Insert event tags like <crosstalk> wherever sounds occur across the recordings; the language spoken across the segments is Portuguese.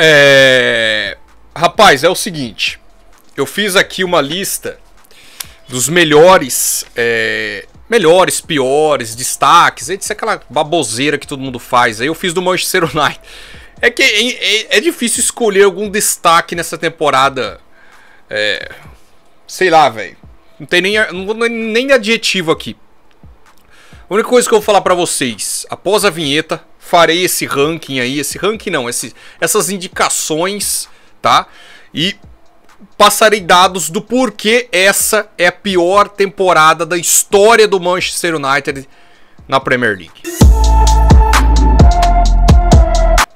É... Rapaz, é o seguinte. Eu fiz aqui uma lista dos melhores, é... melhores, piores, destaques, etc. Aquela baboseira que todo mundo faz. Aí eu fiz do Manchester United. É que é, é difícil escolher algum destaque nessa temporada. É, sei lá, velho. Não tem nem, não, nem adjetivo aqui. A única coisa que eu vou falar para vocês, após a vinheta, farei esse ranking aí, esse ranking não, esse, essas indicações, tá? E passarei dados do porquê essa é a pior temporada da história do Manchester United na Premier League.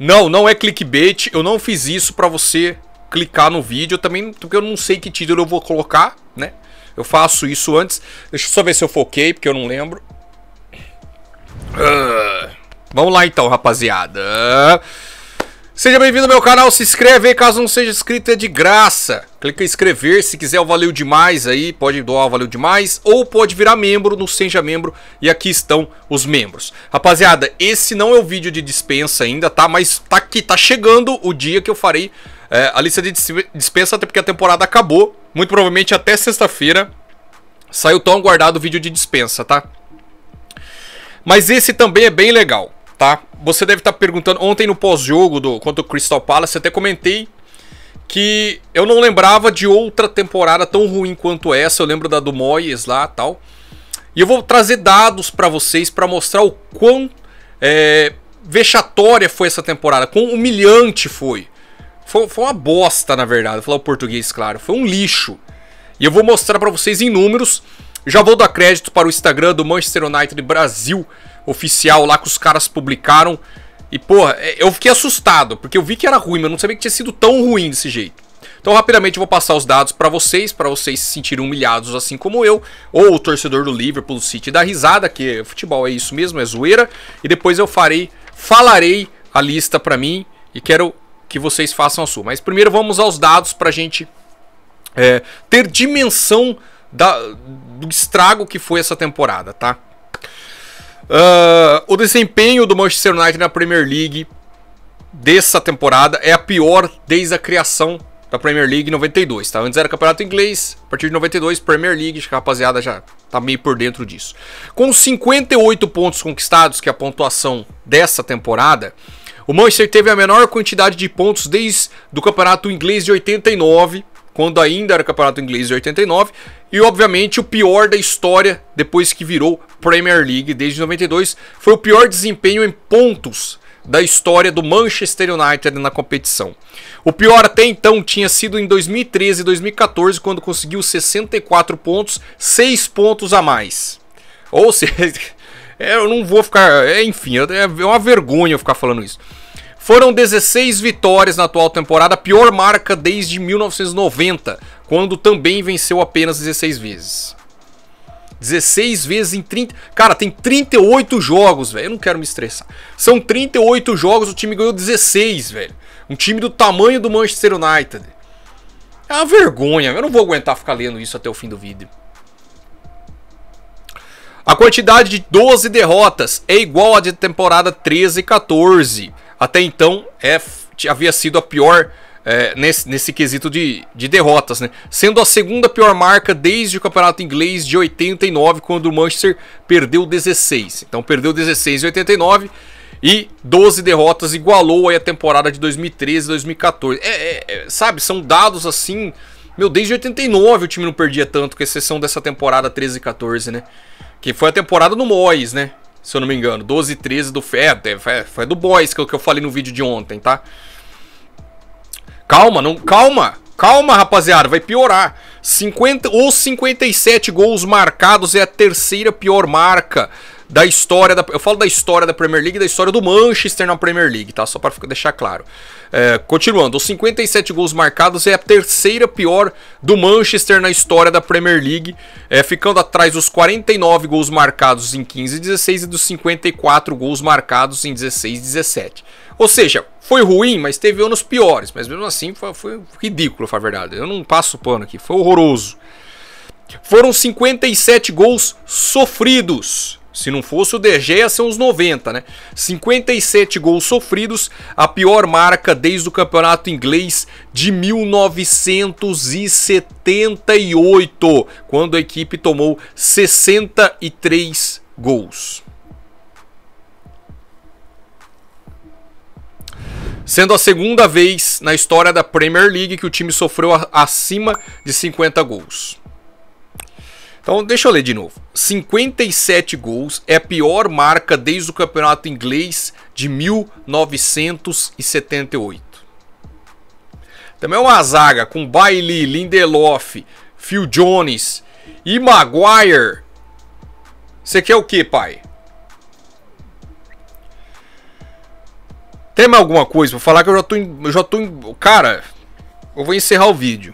Não, não é clickbait, eu não fiz isso para você clicar no vídeo, também porque eu não sei que título eu vou colocar, né? Eu faço isso antes. Deixa eu só ver se eu foquei, porque eu não lembro. Uh, vamos lá então, rapaziada. seja bem-vindo ao meu canal, se inscreve aí, caso não seja inscrito é de graça. Clica em inscrever, se quiser o Valeu Demais aí, pode doar o Valeu Demais, ou pode virar membro no Seja Membro, e aqui estão os membros. Rapaziada, esse não é o vídeo de dispensa ainda, tá? Mas tá aqui, tá chegando o dia que eu farei é, a lista de dispensa, até porque a temporada acabou, muito provavelmente até sexta-feira. Saiu tão aguardado o vídeo de dispensa, tá? Mas esse também é bem legal, tá? Você deve estar tá perguntando, ontem no pós-jogo do contra o Crystal Palace, até comentei que eu não lembrava de outra temporada tão ruim quanto essa. Eu lembro da do Moyes lá, tal. E eu vou trazer dados para vocês para mostrar o quão é, vexatória foi essa temporada, quão humilhante foi. Foi, foi uma bosta, na verdade, vou falar o português, claro. Foi um lixo. E eu vou mostrar para vocês em números já vou dar crédito para o Instagram do Manchester United Brasil oficial lá que os caras publicaram. E, porra, é, eu fiquei assustado, porque eu vi que era ruim, mas eu não sabia que tinha sido tão ruim desse jeito. Então, rapidamente, eu vou passar os dados para vocês, para vocês se sentirem humilhados assim como eu, ou o torcedor do Liverpool, do City, da risada, que é, futebol é isso mesmo, é zoeira. E depois eu farei, falarei a lista para mim e quero que vocês façam a sua. Mas primeiro vamos aos dados para a gente é, ter dimensão da, do estrago que foi essa temporada, tá? Uh, o desempenho do Manchester United na Premier League dessa temporada é a pior desde a criação da Premier League 92, tá? Antes era campeonato inglês, a partir de 92, Premier League, acho que a rapaziada já tá meio por dentro disso. Com 58 pontos conquistados, que é a pontuação dessa temporada, o Manchester teve a menor quantidade de pontos desde do campeonato inglês de 89, quando ainda era Campeonato Inglês de 89, e obviamente o pior da história depois que virou Premier League desde 92, foi o pior desempenho em pontos da história do Manchester United na competição. O pior até então tinha sido em 2013 e 2014, quando conseguiu 64 pontos, 6 pontos a mais. Ou seja, <laughs> é, eu não vou ficar. É, enfim, é, é uma vergonha eu ficar falando isso. Foram 16 vitórias na atual temporada, a pior marca desde 1990, quando também venceu apenas 16 vezes. 16 vezes em 30. Cara, tem 38 jogos, velho. Eu não quero me estressar. São 38 jogos, o time ganhou 16, velho. Um time do tamanho do Manchester United. É uma vergonha. Eu não vou aguentar ficar lendo isso até o fim do vídeo. A quantidade de 12 derrotas é igual à de temporada 13 e 14 até então é, havia sido a pior é, nesse, nesse quesito de, de derrotas, né? sendo a segunda pior marca desde o campeonato inglês de 89, quando o Manchester perdeu 16. Então perdeu 16 em 89 e 12 derrotas igualou aí a temporada de 2013 2014. É, é, é, sabe, são dados assim. Meu, desde 89 o time não perdia tanto, com exceção dessa temporada 13 e 14, né? Que foi a temporada no Mois, né? Se eu não me engano. 12 e 13 do... É, foi, foi do Boys que eu, é que eu falei no vídeo de ontem, tá? Calma, não... Calma! Calma, rapaziada, vai piorar. 50 ou 57 gols marcados é a terceira pior marca da história da, eu falo da história da Premier League, da história do Manchester na Premier League, tá? Só para deixar claro. É, continuando, os 57 gols marcados é a terceira pior do Manchester na história da Premier League, é, ficando atrás dos 49 gols marcados em 15 e 16 e dos 54 gols marcados em 16 e 17. Ou seja, foi ruim, mas teve anos piores, mas mesmo assim foi, foi ridículo, foi a verdade. Eu não passo pano aqui, foi horroroso. Foram 57 gols sofridos se não fosse o DG, ia ser uns 90, né? 57 gols sofridos, a pior marca desde o campeonato inglês de 1978, quando a equipe tomou 63 gols. Sendo a segunda vez na história da Premier League que o time sofreu acima de 50 gols. Então, deixa eu ler de novo. 57 gols é a pior marca desde o campeonato inglês de 1978. Também é uma zaga com Bailey, Lindelof, Phil Jones e Maguire. Você quer o que, pai? Tem mais alguma coisa pra falar que eu já tô. Em, eu já tô em, cara, eu vou encerrar o vídeo.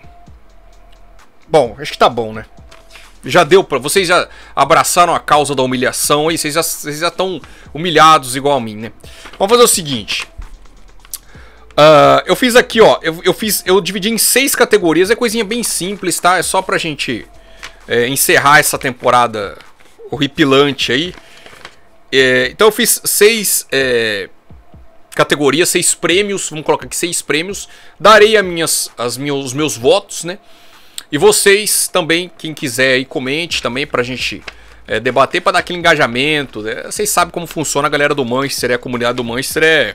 Bom, acho que tá bom, né? já deu para vocês já abraçaram a causa da humilhação aí, vocês já, vocês já estão humilhados igual a mim, né? Vamos fazer o seguinte. Uh, eu fiz aqui, ó, eu, eu fiz, eu dividi em seis categorias, é coisinha bem simples, tá? É só pra gente é, encerrar essa temporada horripilante aí. É, então eu fiz seis é, categorias, seis prêmios, vamos colocar aqui seis prêmios. Darei as minhas, as minhas, os meus votos, né? E vocês também, quem quiser aí, comente também pra gente é, debater, pra dar aquele engajamento. Né? Vocês sabem como funciona a galera do Manchester, é a comunidade do Manchester é...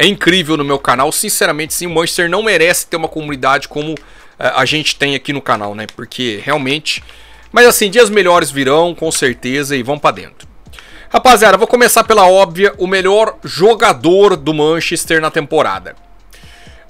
É incrível no meu canal, sinceramente sim, o Manchester não merece ter uma comunidade como é, a gente tem aqui no canal, né? Porque realmente. Mas assim, dias melhores virão, com certeza, e vão para dentro. Rapaziada, vou começar pela óbvia: o melhor jogador do Manchester na temporada.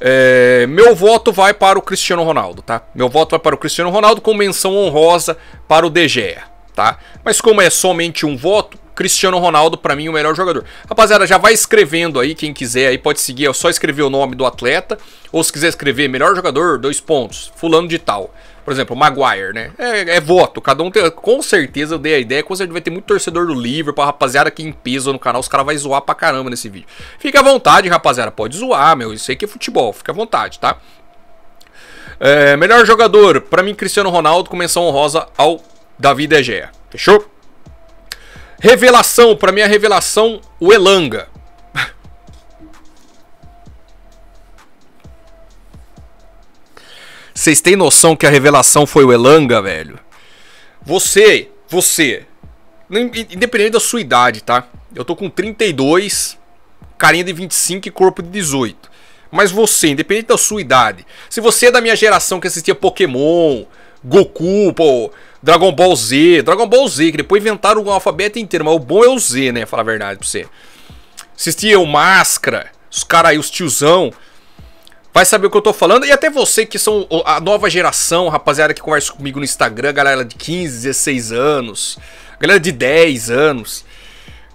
É, meu voto vai para o Cristiano Ronaldo, tá? Meu voto vai para o Cristiano Ronaldo com menção honrosa para o DGE, tá? Mas como é somente um voto, Cristiano Ronaldo para mim é o melhor jogador. Rapaziada, já vai escrevendo aí quem quiser, aí pode seguir, é só escrever o nome do atleta, ou se quiser escrever melhor jogador, dois pontos, fulano de tal. Por exemplo, o Maguire, né? É, é voto. Cada um tem. Com certeza eu dei a ideia. Com certeza vai ter muito torcedor do Liverpool. A rapaziada que em peso no canal, os caras vão zoar pra caramba nesse vídeo. Fica à vontade, rapaziada. Pode zoar, meu. Isso aí que é futebol. Fica à vontade, tá? É, melhor jogador, para mim, Cristiano Ronaldo, com menção honrosa ao Davi De Gea. Fechou? Revelação, para mim a revelação, o Elanga. Vocês têm noção que a revelação foi o Elanga, velho? Você, você, independente da sua idade, tá? Eu tô com 32, carinha de 25 e corpo de 18. Mas você, independente da sua idade, se você é da minha geração que assistia Pokémon, Goku, pô, Dragon Ball Z, Dragon Ball Z, que depois inventaram o alfabeto inteiro, mas o bom é o Z, né? Falar a verdade pra você. Assistia o Máscara, os caras aí, os tiozão vai saber o que eu tô falando. E até você que são a nova geração, rapaziada que conversa comigo no Instagram, galera de 15, 16 anos, galera de 10 anos.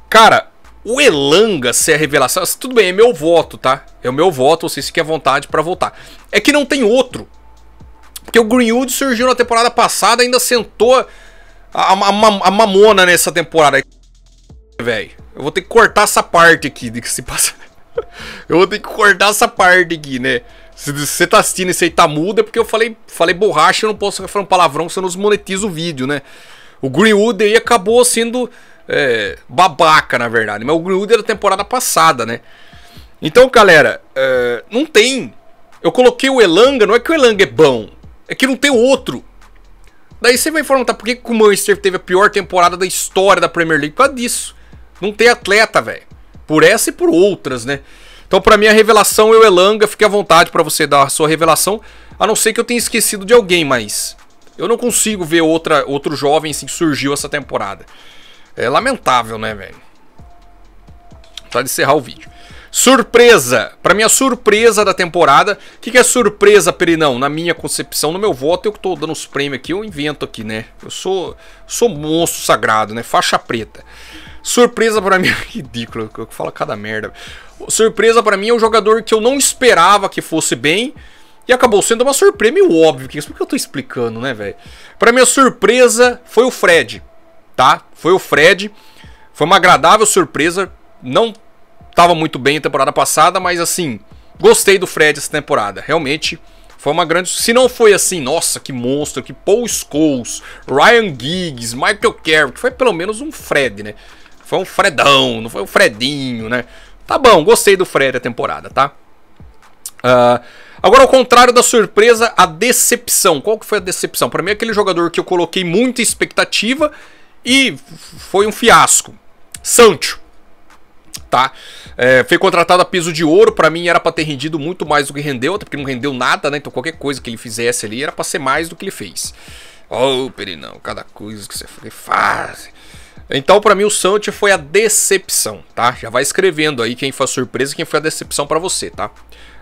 Cara, o Elanga ser a revelação, assim, tudo bem, é meu voto, tá? É o meu voto, vocês fiquem à vontade para votar. É que não tem outro. Porque o Greenwood surgiu na temporada passada, ainda sentou a, a, a, a mamona nessa temporada. Velho, eu vou ter que cortar essa parte aqui de que se passa. <laughs> Eu vou ter que cortar essa parte aqui, né? Se você tá assistindo e você tá mudo, é porque eu falei, falei borracha, eu não posso falar um palavrão, senão nos desmonetizo o vídeo, né? O Greenwood aí acabou sendo é, babaca, na verdade. Mas o Greenwood era temporada passada, né? Então, galera, é, não tem. Eu coloquei o Elanga, não é que o Elanga é bom, é que não tem outro. Daí você vai perguntar por que, que o Manchester teve a pior temporada da história da Premier League? Por causa disso. Não tem atleta, velho. Por essa e por outras, né? Então, para mim, a revelação eu, Elanga, fique à vontade para você dar a sua revelação. A não ser que eu tenha esquecido de alguém, mas eu não consigo ver outra, outro jovem assim, que surgiu essa temporada. É lamentável, né, velho? Tá de encerrar o vídeo. Surpresa! Para mim, a surpresa da temporada. O que, que, é surpresa, Perinão? Na minha concepção, no meu voto, eu que tô dando os prêmios aqui, eu invento aqui, né? Eu sou, sou monstro sagrado, né? Faixa preta. Surpresa para mim, <laughs> é ridículo, eu falo cada merda. Surpresa para mim é um jogador que eu não esperava que fosse bem e acabou sendo uma surpresa meio óbvio, que isso porque eu tô explicando, né, velho? Para minha surpresa foi o Fred, tá? Foi o Fred. Foi uma agradável surpresa, não tava muito bem a temporada passada, mas assim, gostei do Fred essa temporada. Realmente foi uma grande. Se não foi assim, nossa, que monstro, que Paul Scholes, Ryan Giggs, Michael Carrick, foi pelo menos um Fred, né? Foi um Fredão, não foi um Fredinho, né? Tá bom, gostei do Fred a temporada, tá? Uh, agora, ao contrário da surpresa, a decepção. Qual que foi a decepção? Para mim, é aquele jogador que eu coloquei muita expectativa e foi um fiasco. Sancho. Tá? É, foi contratado a piso de ouro, para mim era para ter rendido muito mais do que rendeu, até porque não rendeu nada, né? Então qualquer coisa que ele fizesse ali era para ser mais do que ele fez. Ô, oh, Perinão, cada coisa que você faz. Então, para mim, o Santi foi a decepção, tá? Já vai escrevendo aí quem foi a surpresa e quem foi a decepção para você, tá?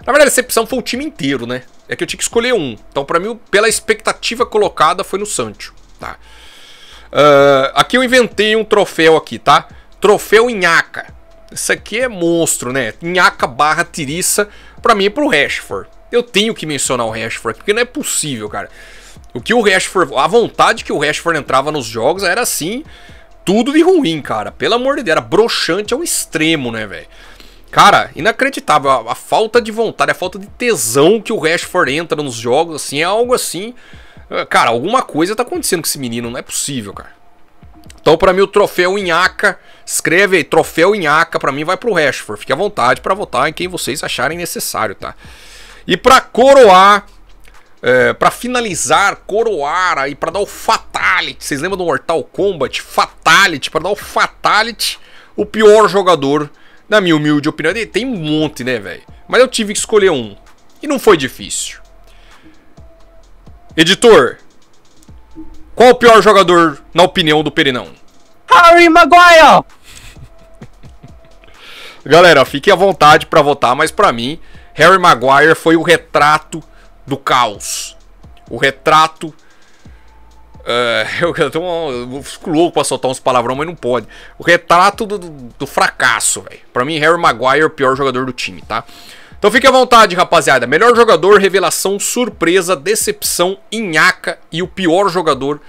Na verdade, a decepção foi o time inteiro, né? É que eu tinha que escolher um. Então, para mim, pela expectativa colocada, foi no Sancho, tá? Uh, aqui eu inventei um troféu aqui, tá? Troféu Inhaca. Isso aqui é monstro, né? Inhaca barra tiriça, pra mim, é pro Rashford. Eu tenho que mencionar o Rashford, porque não é possível, cara. O que o Rashford... A vontade que o Rashford entrava nos jogos era assim tudo de ruim, cara. Pelo amor de Deus, era broxante ao extremo, né, velho? Cara, inacreditável. A, a, falta de vontade, a falta de tesão que o Rashford entra nos jogos, assim, é algo assim. Ah, cara, alguma coisa tá acontecendo com esse menino, não é possível, cara. Então, para mim, o troféu Inhaca, escreve aí, troféu Inhaca, para mim vai pro Rashford. Fique à vontade para votar em quem vocês acharem necessário, tá? E para coroar é, para finalizar, coroar aí, para dar o fatality. Vocês lembram do Mortal Kombat? Fatality, para dar o fatality, o pior jogador, na minha humilde opinião. Tem um monte, né, velho? Mas eu tive que escolher um. E não foi difícil. Editor, qual o pior jogador, na opinião do Perinão? Harry Maguire! Galera, fique à vontade para votar, mas para mim, Harry Maguire foi o retrato do caos. O retrato. Uh, <laughs> eu, eu tô, eu fico louco pra soltar uns palavrão, mas não pode. O retrato do, do, do fracasso, velho. Pra mim, Harry Maguire é o pior jogador do time, tá? Então fique à vontade, rapaziada. Melhor jogador, revelação, surpresa, decepção, inhaca e o pior jogador.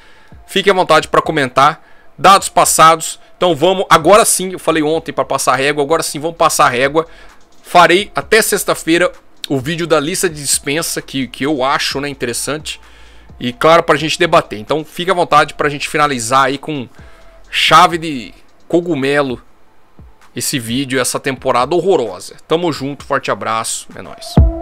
Fique à vontade para comentar. Dados passados. Então vamos, agora sim, eu falei ontem para passar régua, agora sim vamos passar régua. Farei até sexta-feira o vídeo da lista de dispensa que, que eu acho né, interessante e, claro, para a gente debater. Então, fique à vontade para a gente finalizar aí com chave de cogumelo esse vídeo, essa temporada horrorosa. Tamo junto, forte abraço, é nóis.